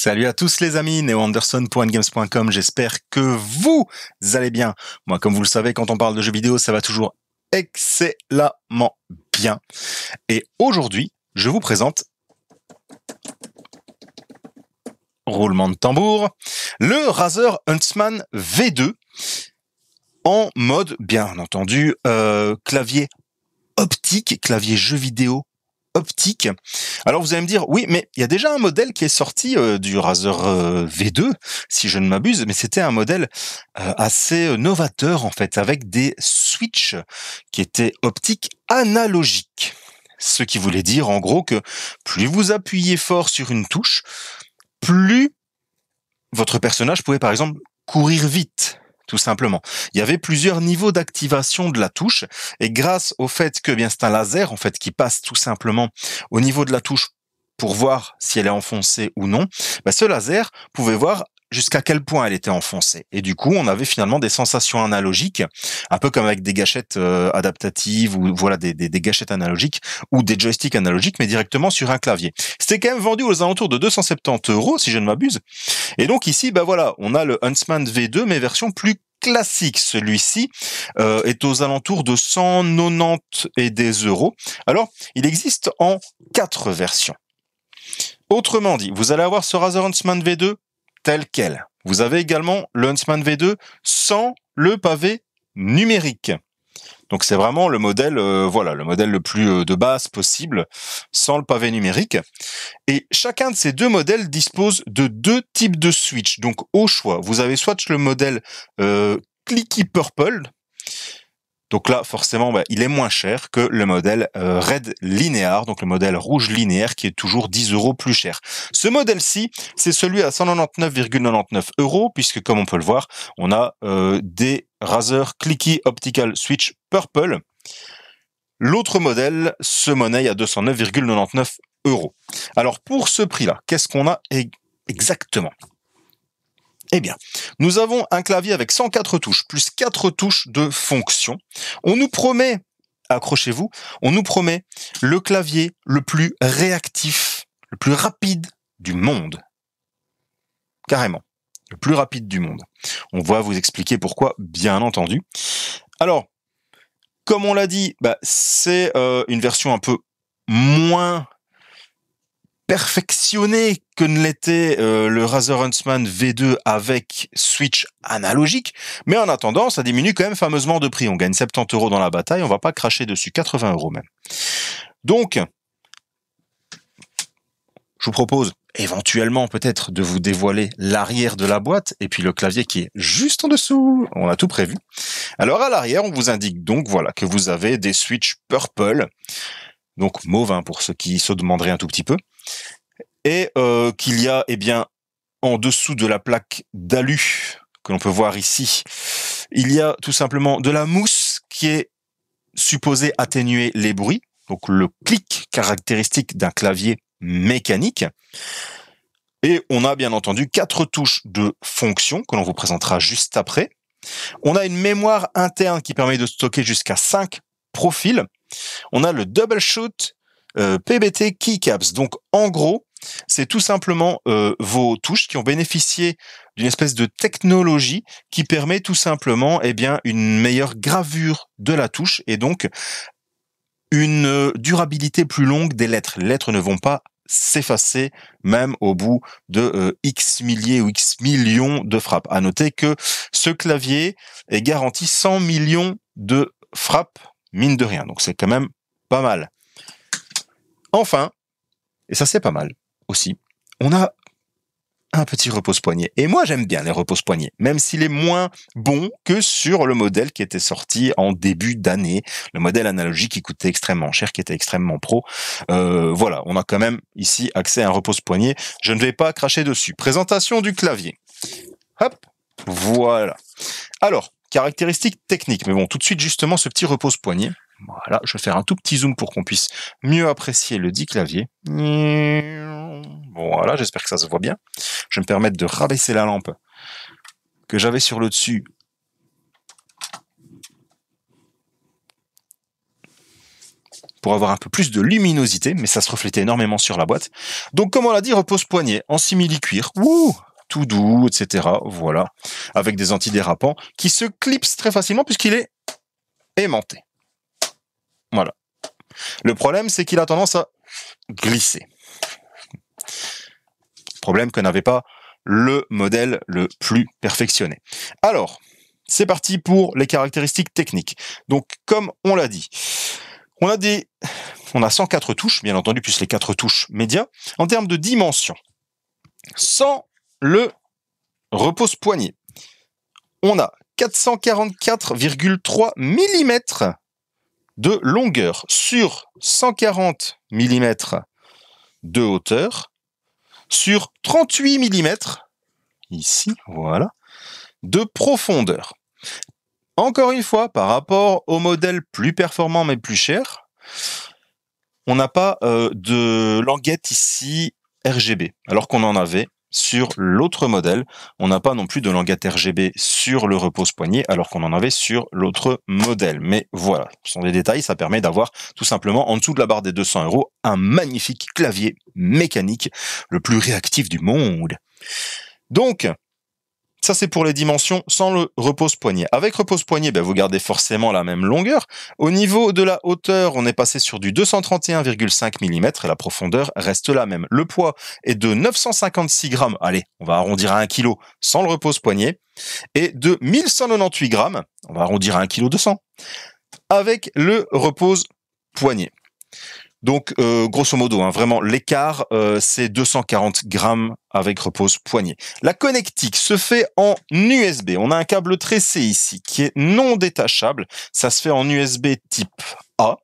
Salut à tous les amis, Anderson.games.com? j'espère que vous allez bien. Moi, comme vous le savez, quand on parle de jeux vidéo, ça va toujours excellemment bien. Et aujourd'hui, je vous présente roulement de tambour, le Razer Huntsman V2 en mode, bien entendu, euh, clavier optique, clavier jeu vidéo optique. Alors vous allez me dire, oui, mais il y a déjà un modèle qui est sorti euh, du Razer euh, V2, si je ne m'abuse, mais c'était un modèle euh, assez novateur en fait, avec des switches qui étaient optiques analogiques. Ce qui voulait dire en gros que plus vous appuyez fort sur une touche, plus votre personnage pouvait par exemple courir vite tout simplement. Il y avait plusieurs niveaux d'activation de la touche et grâce au fait que eh bien c'est un laser en fait qui passe tout simplement au niveau de la touche pour voir si elle est enfoncée ou non, bah, ce laser pouvait voir jusqu'à quel point elle était enfoncée. Et du coup, on avait finalement des sensations analogiques, un peu comme avec des gâchettes euh, adaptatives ou voilà des, des, gâchettes analogiques ou des joysticks analogiques, mais directement sur un clavier. C'était quand même vendu aux alentours de 270 euros, si je ne m'abuse. Et donc ici, bah voilà, on a le Huntsman V2, mais version plus classique, celui-ci, euh, est aux alentours de 190 et des euros. Alors, il existe en quatre versions. Autrement dit, vous allez avoir ce Razer Huntsman V2 tel quel. Vous avez également le V2 sans le pavé numérique. Donc c'est vraiment le modèle, euh, voilà, le modèle le plus euh, de base possible, sans le pavé numérique. Et chacun de ces deux modèles dispose de deux types de switch. Donc au choix, vous avez soit le modèle euh, Clicky Purple, donc là, forcément, bah, il est moins cher que le modèle euh, Red linéaire, donc le modèle rouge linéaire qui est toujours 10 euros plus cher. Ce modèle-ci, c'est celui à 199,99 euros, puisque comme on peut le voir, on a euh, des Razer Clicky Optical Switch Purple. L'autre modèle se monnaie à 209,99 euros. Alors pour ce prix-là, qu'est-ce qu'on a e-, exactement eh bien, nous avons un clavier avec 104 touches, plus 4 touches de fonction. On nous promet, accrochez-vous, on nous promet le clavier le plus réactif, le plus rapide du monde. Carrément. Le plus rapide du monde. On va vous expliquer pourquoi, bien entendu. Alors, comme on l'a dit, bah, c'est euh, une version un peu moins perfectionné que ne l'était euh, le Razer Huntsman V2 avec switch analogique, mais en attendant, ça diminue quand même fameusement de prix. On gagne 70 euros dans la bataille, on va pas cracher dessus, 80 euros même. Donc, je vous propose éventuellement peut-être de vous dévoiler l'arrière de la boîte et puis le clavier qui est juste en dessous. On a tout prévu. Alors à l'arrière, on vous indique donc voilà que vous avez des switches purple donc mauve hein, pour ceux qui se demanderaient un tout petit peu, et euh, qu'il y a eh bien en dessous de la plaque d'alu que l'on peut voir ici, il y a tout simplement de la mousse qui est supposée atténuer les bruits, donc le clic caractéristique d'un clavier mécanique. Et on a bien entendu quatre touches de fonction que l'on vous présentera juste après. On a une mémoire interne qui permet de stocker jusqu'à cinq profils on a le double shoot euh, PBT keycaps. Donc en gros, c'est tout simplement euh, vos touches qui ont bénéficié d'une espèce de technologie qui permet tout simplement eh bien une meilleure gravure de la touche et donc une euh, durabilité plus longue des lettres. Les lettres ne vont pas s'effacer même au bout de X milliers ou X millions de frappes. À noter que ce clavier est garanti 100 millions de frappes mine de rien. Donc c'est quand même pas mal. Enfin, et ça c'est pas mal aussi, on a un petit repose-poignet. Et moi, j'aime bien les repose-poignets, même s'il est moins bon que sur le modèle qui était sorti en début d'année, le modèle analogique qui coûtait extrêmement cher, qui était extrêmement pro. Euh, voilà, on a quand même ici accès à un repose-poignet. Je ne vais pas cracher dessus. Présentation du clavier. Hop, voilà. Alors, Caractéristiques techniques, mais bon, tout de suite justement ce petit repose-poignet. Voilà, je vais faire un tout petit zoom pour qu'on puisse mieux apprécier le dit clavier. Voilà, j'espère que ça se voit bien. Je vais me permettre de rabaisser la lampe que j'avais sur le dessus. pour avoir un peu plus de luminosité, mais ça se reflétait énormément sur la boîte. Donc comme on l'a dit, repose poignet en simili-cuir. Ouh tout doux, etc. Voilà, avec des antidérapants qui se clipsent très facilement puisqu'il est aimanté. Voilà. Le problème, c'est qu'il a tendance à glisser. Problème que n'avait pas le modèle le plus perfectionné. Alors, c'est parti pour les caractéristiques techniques. Donc, comme on l'a dit, on a des, on a 104 touches, bien entendu, plus les 4 touches médias. En termes de dimension, 100 le repose-poignet. On a 444,3 mm de longueur sur 140 mm de hauteur sur 38 mm ici, voilà, de profondeur. Encore une fois, par rapport au modèle plus performant mais plus cher, on n'a pas euh, de languette ici RGB, alors qu'on en avait sur l'autre modèle. On n'a pas non plus de langage RGB sur le repose-poignet, alors qu'on en avait sur l'autre modèle. Mais voilà, ce sont des détails, ça permet d'avoir tout simplement en dessous de la barre des 200 euros un magnifique clavier mécanique, le plus réactif du monde. Donc, ça, c'est pour les dimensions sans le repose-poignet. Avec repose-poignet, ben, vous gardez forcément la même longueur. Au niveau de la hauteur, on est passé sur du 231,5 mm et la profondeur reste la même. Le poids est de 956 grammes. Allez, on va arrondir à 1 kg sans le repose-poignet. Et de 1198 grammes. On va arrondir à 1 kg 200. Avec le repose-poignet. Donc, euh, grosso modo, hein, vraiment, l'écart, euh, c'est 240 grammes avec repose poignée. La connectique se fait en USB. On a un câble tressé ici qui est non détachable. Ça se fait en USB type A.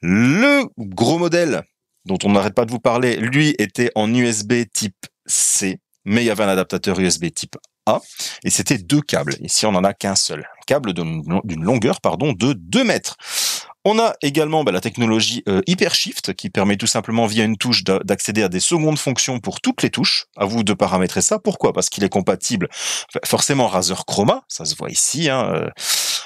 Le gros modèle dont on n'arrête pas de vous parler, lui était en USB type C, mais il y avait un adaptateur USB type A, et c'était deux câbles. Ici, on n'en a qu'un seul. Un câble d'une longueur pardon, de 2 mètres. On a également bah, la technologie euh, Hypershift qui permet tout simplement via une touche d'accéder à des secondes fonctions pour toutes les touches. À vous de paramétrer ça. Pourquoi Parce qu'il est compatible forcément Razer Chroma, ça se voit ici, hein, euh,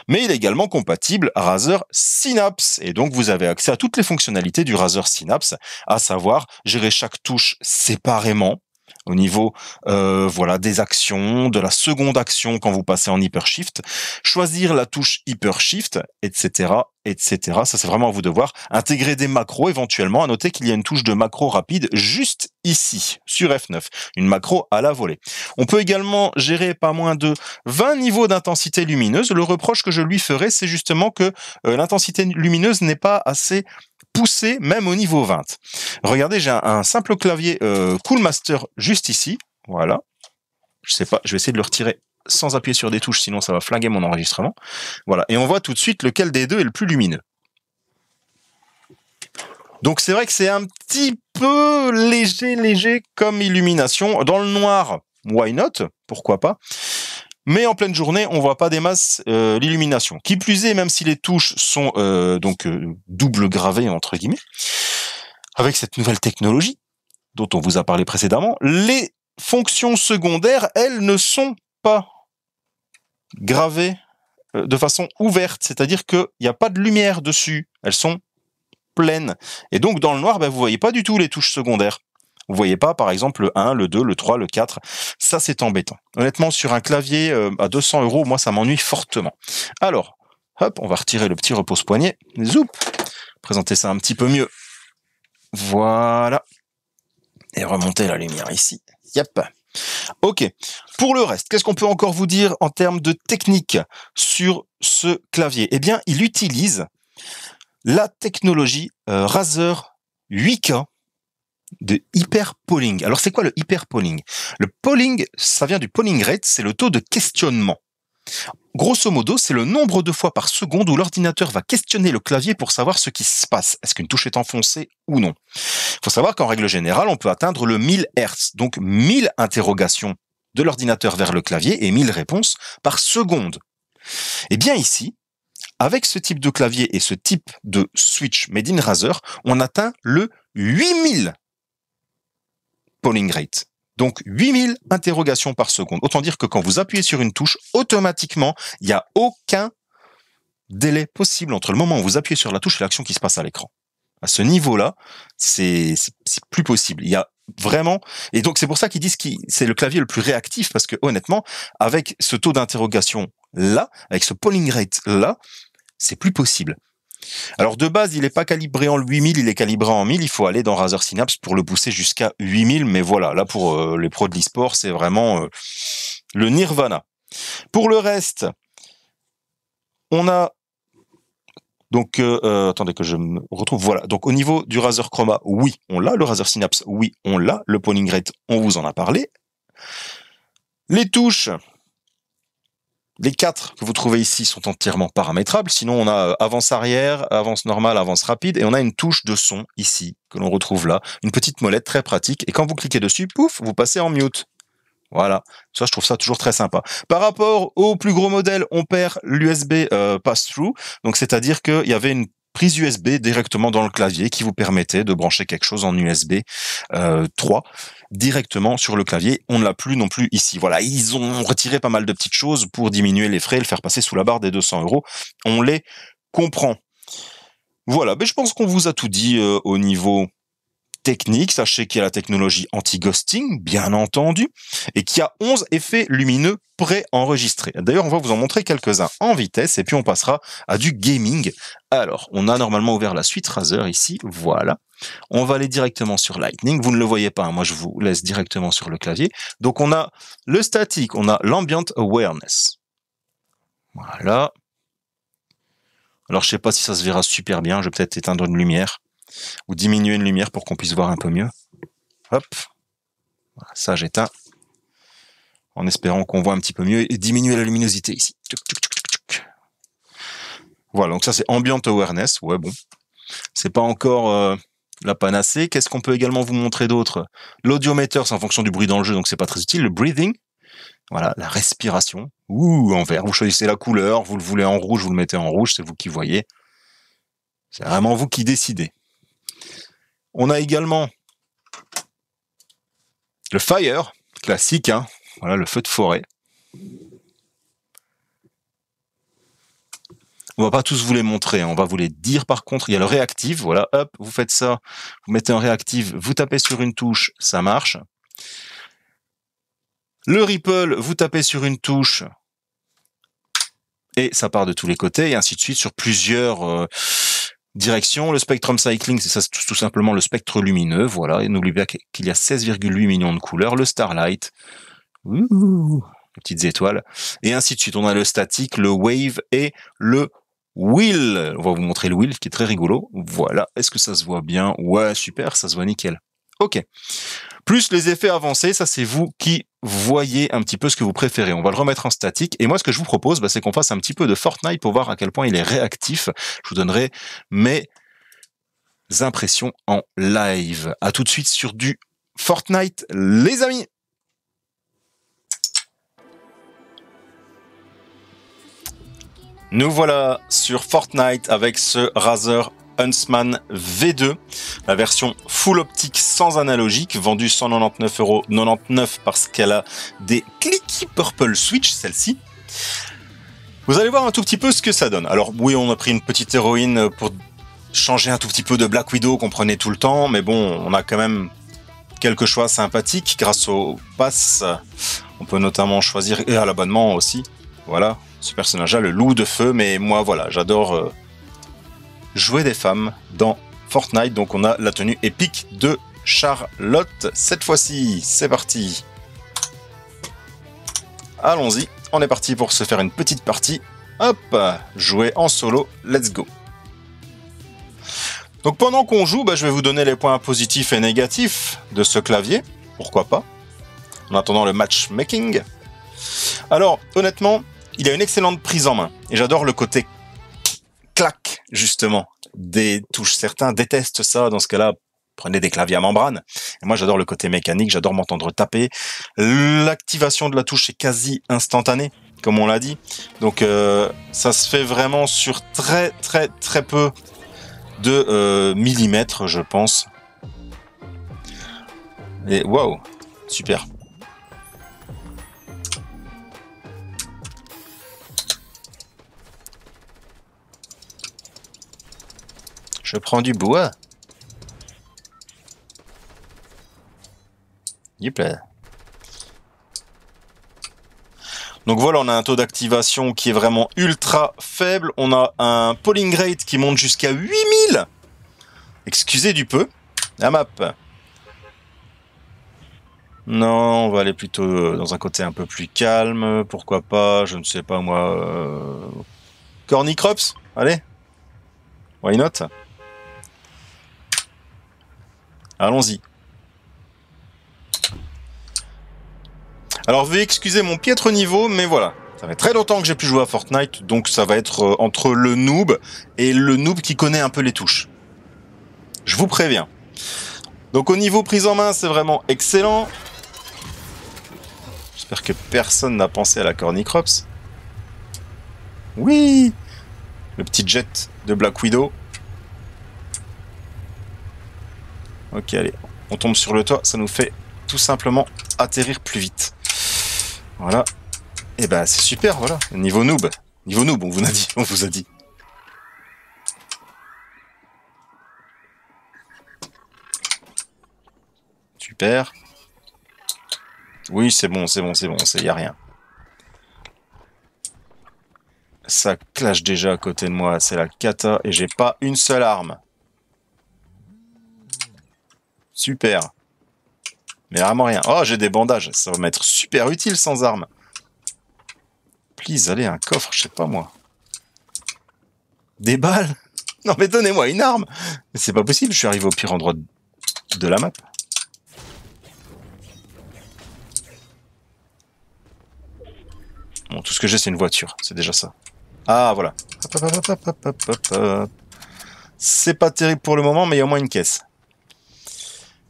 mais il est également compatible Razer Synapse. Et donc vous avez accès à toutes les fonctionnalités du Razer Synapse, à savoir gérer chaque touche séparément, au niveau euh, voilà des actions, de la seconde action quand vous passez en hypershift, choisir la touche hypershift, etc., etc. Ça c'est vraiment à vous de voir. Intégrer des macros éventuellement. À noter qu'il y a une touche de macro rapide juste ici sur F9, une macro à la volée. On peut également gérer pas moins de 20 niveaux d'intensité lumineuse. Le reproche que je lui ferai, c'est justement que euh, l'intensité lumineuse n'est pas assez poussé même au niveau 20. Regardez, j'ai un, simple clavier Cool euh, Coolmaster juste ici. Voilà. Je sais pas, je vais essayer de le retirer sans appuyer sur des touches, sinon ça va flinguer mon enregistrement. Voilà. Et on voit tout de suite lequel des deux est le plus lumineux. Donc c'est vrai que c'est un petit peu léger, léger comme illumination. Dans le noir, why not Pourquoi pas mais en pleine journée, on voit pas des masses euh, l'illumination. Qui plus est, même si les touches sont euh, donc euh, double gravées entre guillemets, avec cette nouvelle technologie dont on vous a parlé précédemment, les fonctions secondaires, elles ne sont pas gravées de façon ouverte, c'est-à-dire qu'il n'y a pas de lumière dessus, elles sont pleines. Et donc dans le noir, ben, vous voyez pas du tout les touches secondaires. Vous voyez pas, par exemple, le 1, le 2, le 3, le 4. Ça, c'est embêtant. Honnêtement, sur un clavier euh, à 200 euros, moi, ça m'ennuie fortement. Alors, hop, on va retirer le petit repose-poignet. Zoup Présenter ça un petit peu mieux. Voilà. Et remonter la lumière ici. Yep. Ok. Pour le reste, qu'est-ce qu'on peut encore vous dire en termes de technique sur ce clavier Eh bien, il utilise la technologie euh, Razer 8K de hyper polling. Alors c'est quoi le hyper polling Le polling, ça vient du polling rate, c'est le taux de questionnement. Grosso modo, c'est le nombre de fois par seconde où l'ordinateur va questionner le clavier pour savoir ce qui se passe. Est-ce qu'une touche est enfoncée ou non Il faut savoir qu'en règle générale, on peut atteindre le 1000 Hz, donc 1000 interrogations de l'ordinateur vers le clavier et 1000 réponses par seconde. Eh bien ici, avec ce type de clavier et ce type de switch made in Razer, on atteint le 8000 polling rate. Donc 8000 interrogations par seconde. Autant dire que quand vous appuyez sur une touche, automatiquement, il n'y a aucun délai possible entre le moment où vous appuyez sur la touche et l'action qui se passe à l'écran. À ce niveau-là, c'est plus possible. Il y a vraiment et donc c'est pour ça qu'ils disent que c'est le clavier le plus réactif parce que honnêtement, avec ce taux d'interrogation là, avec ce polling rate là, c'est plus possible. Alors de base, il n'est pas calibré en 8000, il est calibré en 1000. Il faut aller dans Razer Synapse pour le pousser jusqu'à 8000. Mais voilà, là pour euh, les pros de l'e-sport, c'est vraiment euh, le nirvana. Pour le reste, on a donc, euh, attendez que je me retrouve. Voilà. Donc, au niveau du Razer Chroma, oui, on l'a. Le Razer Synapse, oui, on l'a. Le polling rate, on vous en a parlé. Les touches, les quatre que vous trouvez ici sont entièrement paramétrables. Sinon, on a euh, avance arrière, avance normale, avance rapide, et on a une touche de son ici que l'on retrouve là, une petite molette très pratique. Et quand vous cliquez dessus, pouf, vous passez en mute. Voilà, ça je trouve ça toujours très sympa. Par rapport au plus gros modèle, on perd l'USB euh, pass-through, donc c'est-à-dire qu'il y avait une prise USB directement dans le clavier qui vous permettait de brancher quelque chose en USB 3 euh, directement sur le clavier. On ne l'a plus non plus ici. Voilà, ils ont retiré pas mal de petites choses pour diminuer les frais et le faire passer sous la barre des 200 euros. On les comprend. Voilà, mais je pense qu'on vous a tout dit euh, au niveau technique, sachez qu'il y a la technologie anti-ghosting, bien entendu, et qui a 11 effets lumineux pré-enregistrés. D'ailleurs, on va vous en montrer quelques-uns en vitesse, et puis on passera à du gaming. Alors, on a normalement ouvert la suite Razer ici, voilà. On va aller directement sur Lightning. Vous ne le voyez pas, hein, moi je vous laisse directement sur le clavier. Donc on a le statique, on a l'ambient awareness. Voilà. Alors je ne sais pas si ça se verra super bien, je vais peut-être éteindre une lumière ou diminuer une lumière pour qu'on puisse voir un peu mieux. Hop, ça j'éteins, en espérant qu'on voit un petit peu mieux et diminuer la luminosité ici. Voilà, donc ça c'est ambient awareness. Ouais, bon, c'est pas encore euh, la panacée. Qu'est-ce qu'on peut également vous montrer d'autre L'audiomètre, c'est en fonction du bruit dans le jeu, donc c'est pas très utile. Le breathing, voilà, la respiration. Ouh, en vert, vous choisissez la couleur, vous le voulez en rouge, vous le mettez en rouge, c'est vous qui voyez. C'est vraiment vous qui décidez. On a également le fire, classique, hein. voilà, le feu de forêt. On va pas tous vous les montrer, hein. on va vous les dire par contre. Il y a le réactif, voilà, hop, vous faites ça, vous mettez un réactif, vous tapez sur une touche, ça marche. Le ripple, vous tapez sur une touche et ça part de tous les côtés, et ainsi de suite sur plusieurs. Euh, Direction, le spectrum cycling, c'est ça, tout simplement le spectre lumineux, voilà. Et n'oubliez pas qu'il y a 16,8 millions de couleurs, le starlight, petites étoiles, et ainsi de suite. On a le statique, le wave et le wheel. On va vous montrer le wheel qui est très rigolo. Voilà. Est-ce que ça se voit bien? Ouais, super, ça se voit nickel. OK. Plus les effets avancés, ça c'est vous qui voyez un petit peu ce que vous préférez. On va le remettre en statique. Et moi, ce que je vous propose, bah, c'est qu'on fasse un petit peu de Fortnite pour voir à quel point il est réactif. Je vous donnerai mes impressions en live. À tout de suite sur du Fortnite, les amis. Nous voilà sur Fortnite avec ce Razer Huntsman V2, la version full optique sans analogique, vendue 199,99€ parce qu'elle a des clicky purple switch, celle-ci. Vous allez voir un tout petit peu ce que ça donne. Alors oui, on a pris une petite héroïne pour changer un tout petit peu de Black Widow qu'on prenait tout le temps, mais bon, on a quand même quelques choix sympathiques grâce au pass. On peut notamment choisir et à l'abonnement aussi. Voilà, ce personnage-là, le loup de feu, mais moi voilà, j'adore euh, jouer des femmes dans Fortnite. Donc on a la tenue épique de Charlotte cette fois-ci. C'est parti. Allons-y, on est parti pour se faire une petite partie. Hop, jouer en solo, let's go. Donc pendant qu'on joue, bah, je vais vous donner les points positifs et négatifs de ce clavier, pourquoi pas, en attendant le matchmaking. Alors honnêtement, il a une excellente prise en main, et j'adore le côté claque justement des touches. Certains détestent ça. Dans ce cas-là, prenez des claviers à membrane. moi, j'adore le côté mécanique. J'adore m'entendre taper. L'activation de la touche est quasi instantanée, comme on l'a dit. Donc, euh, ça se fait vraiment sur très, très, très peu de euh, millimètres, je pense. Et waouh, super. Je prends du bois. père Donc voilà, on a un taux d'activation qui est vraiment ultra faible. On a un polling rate qui monte jusqu'à 8000. Excusez du peu. La map. Non, on va aller plutôt euh, dans un côté un peu plus calme. Pourquoi pas, je ne sais pas moi. Euh, Corny Crops Allez. Why not Allons-y. Alors vais excuser mon piètre niveau, mais voilà. Ça fait très longtemps que j'ai plus joué à Fortnite, donc ça va être euh, entre le noob et le noob qui connaît un peu les touches. Je vous préviens. Donc au niveau prise en main, c'est vraiment excellent. J'espère que personne n'a pensé à la Cornicrops. Oui Le petit jet de Black Widow. Ok, allez, on tombe sur le toit, ça nous fait tout simplement atterrir plus vite. Voilà. Et eh ben c'est super, voilà. Niveau noob. Niveau noob, on vous a dit. On vous a dit. Super. Oui, c'est bon, c'est bon, c'est bon, il n'y a rien. Ça clash déjà à côté de moi, c'est la cata, et j'ai pas une seule arme. Super. Mais vraiment rien. Oh, j'ai des bandages. Ça va m'être super utile sans armes. Please, allez, un coffre, je sais pas moi. Des balles Non mais donnez-moi une arme Mais c'est pas possible, je suis arrivé au pire endroit de la map. Bon, tout ce que j'ai, c'est une voiture. C'est déjà ça. Ah, voilà. C'est pas terrible pour le moment, mais il y a au moins une caisse.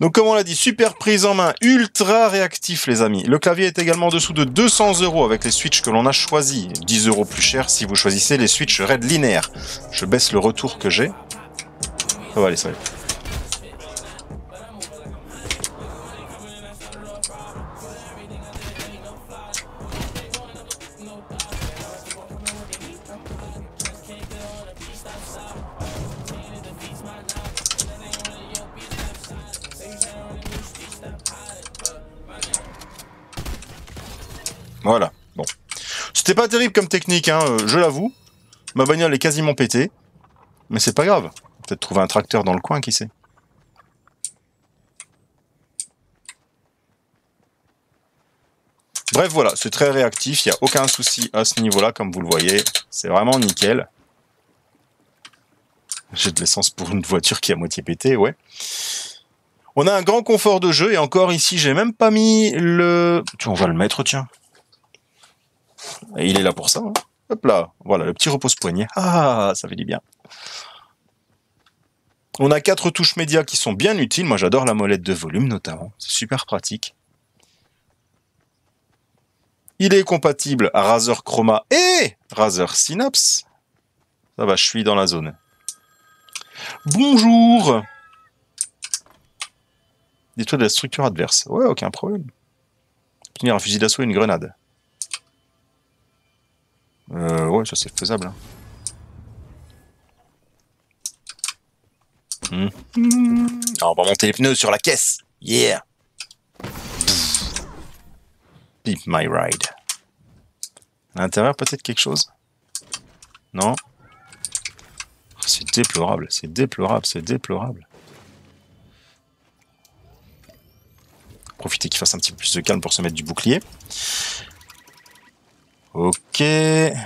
Donc comme on l'a dit, super prise en main, ultra réactif les amis. Le clavier est également en dessous de 200 euros avec les switches que l'on a choisis. 10 euros plus cher si vous choisissez les switches Red linéaires. Je baisse le retour que j'ai. Oh, ça va aller, ça C'est pas terrible comme technique, hein, euh, je l'avoue. Ma bagnole est quasiment pétée. Mais c'est pas grave. Peut-être trouver un tracteur dans le coin, qui sait. Bref, voilà, c'est très réactif, il n'y a aucun souci à ce niveau-là, comme vous le voyez. C'est vraiment nickel. J'ai de l'essence pour une voiture qui est à moitié pétée, ouais. On a un grand confort de jeu, et encore ici, j'ai même pas mis le... On va le mettre, tiens. Et il est là pour ça. Hein. Hop là, voilà, le petit repose-poignet. Ah, ça fait du bien. On a quatre touches médias qui sont bien utiles. Moi, j'adore la molette de volume, notamment. C'est super pratique. Il est compatible à Razer Chroma et Razer Synapse. Ça va, je suis dans la zone. Bonjour Dis-toi de la structure adverse. Ouais, aucun problème. Tenir un fusil d'assaut et une grenade. Euh, ouais, ça c'est faisable. Hein. Hmm. Alors, on va monter les pneus sur la caisse. Yeah. Beep my ride. À l'intérieur, peut-être quelque chose Non C'est déplorable, c'est déplorable, c'est déplorable. Profitez qu'il fasse un petit peu plus de calme pour se mettre du bouclier. Ok. Le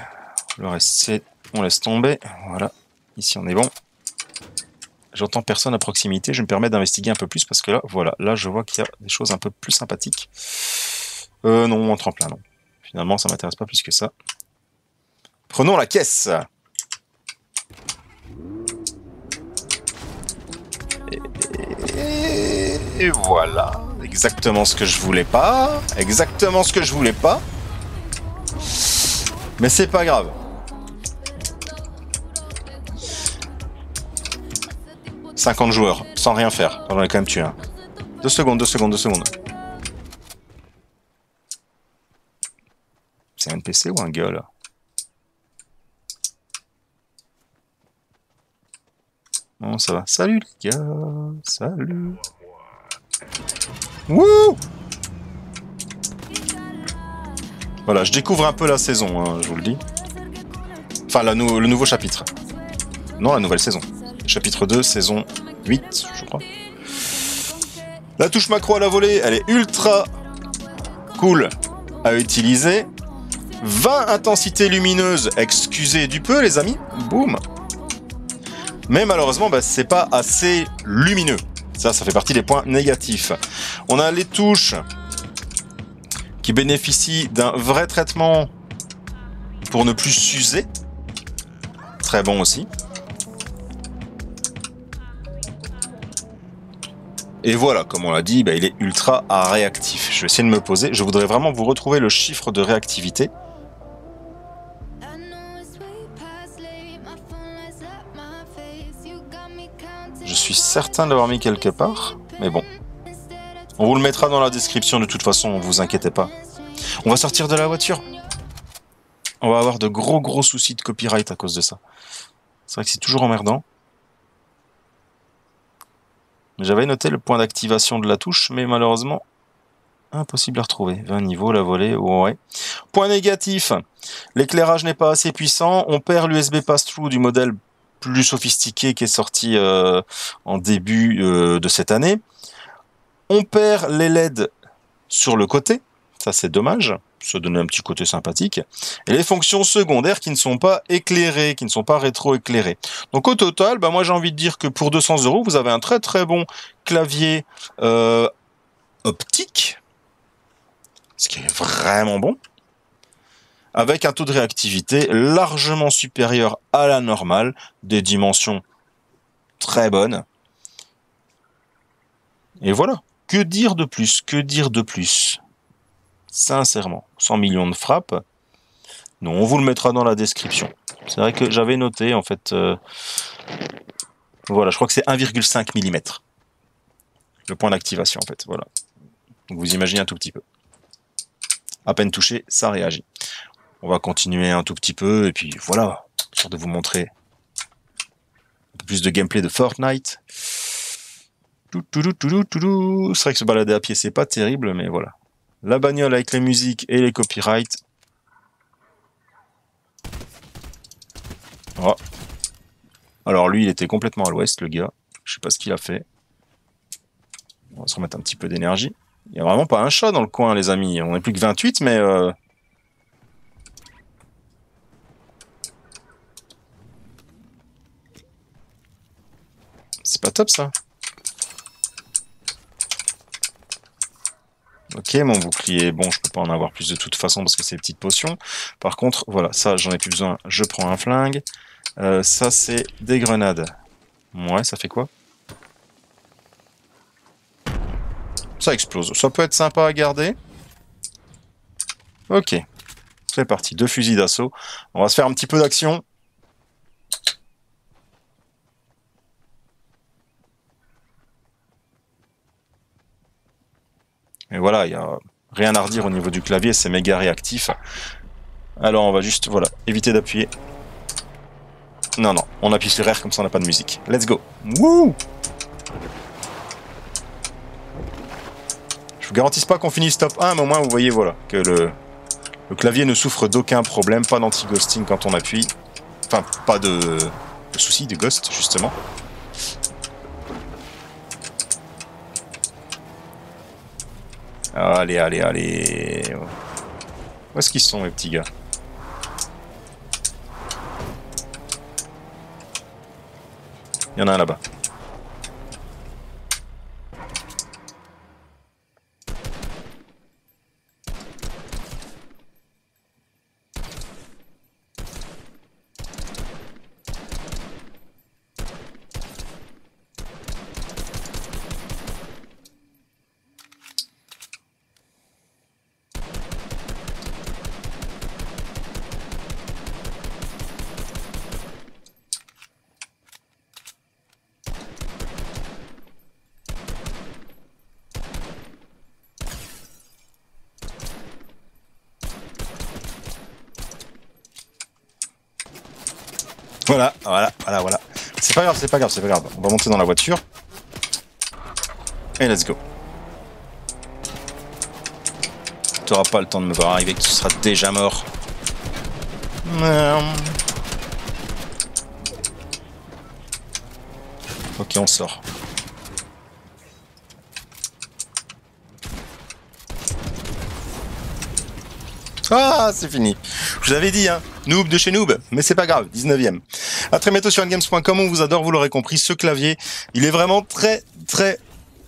reste, on laisse tomber. Voilà. Ici, on est bon. J'entends personne à proximité. Je me permets d'investiguer un peu plus parce que là, voilà, là, je vois qu'il y a des choses un peu plus sympathiques. Euh, non, on entre en plein, non. Finalement, ça m'intéresse pas plus que ça. Prenons la caisse. et voilà. Exactement ce que je voulais pas. Exactement ce que je voulais pas. Mais c'est pas grave. « 50 joueurs, sans rien faire. On oh, en quand même tué un. Deux secondes, deux secondes, deux secondes. C'est un PC ou un gueule là Non, ça va. Salut, les gars Salut Wouh voilà, je découvre un peu la saison, hein, je vous le dis. Enfin, le nouveau chapitre. Non, la nouvelle saison. Chapitre 2, saison 8, je crois. La touche macro à la volée, elle est ultra cool à utiliser. 20 intensités lumineuses, excusez du peu les amis, boum. Mais malheureusement, ce bah, c'est pas assez lumineux. Ça, ça fait partie des points négatifs. On a les touches qui bénéficie d'un vrai traitement pour ne plus s'user. Très bon aussi. Et voilà, comme on l'a dit, bah, il est ultra réactif. Je vais essayer de me poser. Je voudrais vraiment vous retrouver le chiffre de réactivité. Je suis certain d'avoir mis quelque part, mais bon, on vous le mettra dans la description de toute façon, vous inquiétez pas. On va sortir de la voiture. On va avoir de gros gros soucis de copyright à cause de ça. C'est vrai que c'est toujours emmerdant. J'avais noté le point d'activation de la touche, mais malheureusement, impossible à retrouver. 20 niveaux, la volée, ouais. Point négatif, l'éclairage n'est pas assez puissant, on perd l'USB pass-through du modèle plus sophistiqué qui est sorti euh, en début euh, de cette année. On perd les LED sur le côté, ça c'est dommage, ça donner un petit côté sympathique, et les fonctions secondaires qui ne sont pas éclairées, qui ne sont pas rétro-éclairées. Donc au total, bah, moi j'ai envie de dire que pour 200 euros, vous avez un très très bon clavier euh, optique, ce qui est vraiment bon, avec un taux de réactivité largement supérieur à la normale, des dimensions très bonnes. Et voilà. Que dire de plus Que dire de plus Sincèrement, 100 millions de frappes. Non, on vous le mettra dans la description. C'est vrai que j'avais noté, en fait. Euh, voilà, je crois que c'est 1,5 mm. Le point d'activation, en fait. Voilà. vous imaginez un tout petit peu. À peine touché, ça réagit. On va continuer un tout petit peu, et puis voilà, histoire de vous montrer un peu plus de gameplay de Fortnite. C'est vrai que se balader à pied, c'est pas terrible, mais voilà. La bagnole avec les musiques et les copyrights. Oh. Alors lui, il était complètement à l'ouest, le gars. Je sais pas ce qu'il a fait. On va se remettre un petit peu d'énergie. Il n'y a vraiment pas un chat dans le coin, les amis. On est plus que 28, mais... Euh, c'est pas top, ça. Ok, mon bouclier, bon, je peux pas en avoir plus de toute façon parce que c'est des petites potions. Par contre, voilà, ça, j'en ai plus besoin, je prends un flingue. Euh, ça, c'est des grenades. Ouais, ça fait quoi Ça explose. Ça peut être sympa à garder. Ok. C'est parti. Deux fusils d'assaut. On va se faire un petit peu d'action. Et voilà, il n'y a rien à redire au niveau du clavier, c'est méga réactif. Alors on va juste, voilà, éviter d'appuyer. Non, non, on appuie sur R comme ça on n'a pas de musique. Let's go Wouh Je vous garantis pas qu'on finisse top 1, mais au moins vous voyez, voilà, que le, clavier ne souffre d'aucun problème, pas d'anti-ghosting quand on appuie. Enfin, pas de, de souci de ghost, justement. Allez, allez, allez. Où est-ce qu'ils sont, les petits gars Il y en a un là-bas. Voilà, voilà, voilà, voilà. C'est pas grave, c'est pas grave, c'est pas grave. On va monter dans la voiture. Et let's go. T'auras pas le temps de me voir arriver, tu seras déjà mort. Euh. Ok, on sort. Ah, c'est fini. Je vous avais dit, hein, noob de chez noob, mais c'est pas grave, 19ème. À très bientôt sur Endgames.com, On vous adore, vous l'aurez compris. Ce clavier, il est vraiment très, très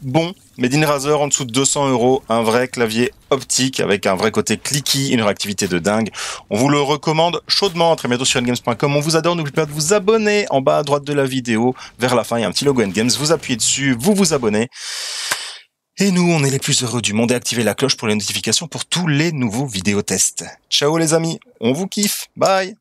bon. Made in Razer en dessous de 200 euros, un vrai clavier optique avec un vrai côté clicky, une réactivité de dingue. On vous le recommande chaudement. À très bientôt sur Endgames.com. On vous adore. N'oubliez pas de vous abonner en bas à droite de la vidéo. Vers la fin, il y a un petit logo N-Games, Vous appuyez dessus, vous vous abonnez. Et nous, on est les plus heureux du monde et activez la cloche pour les notifications pour tous les nouveaux vidéos tests. Ciao les amis, on vous kiffe. Bye.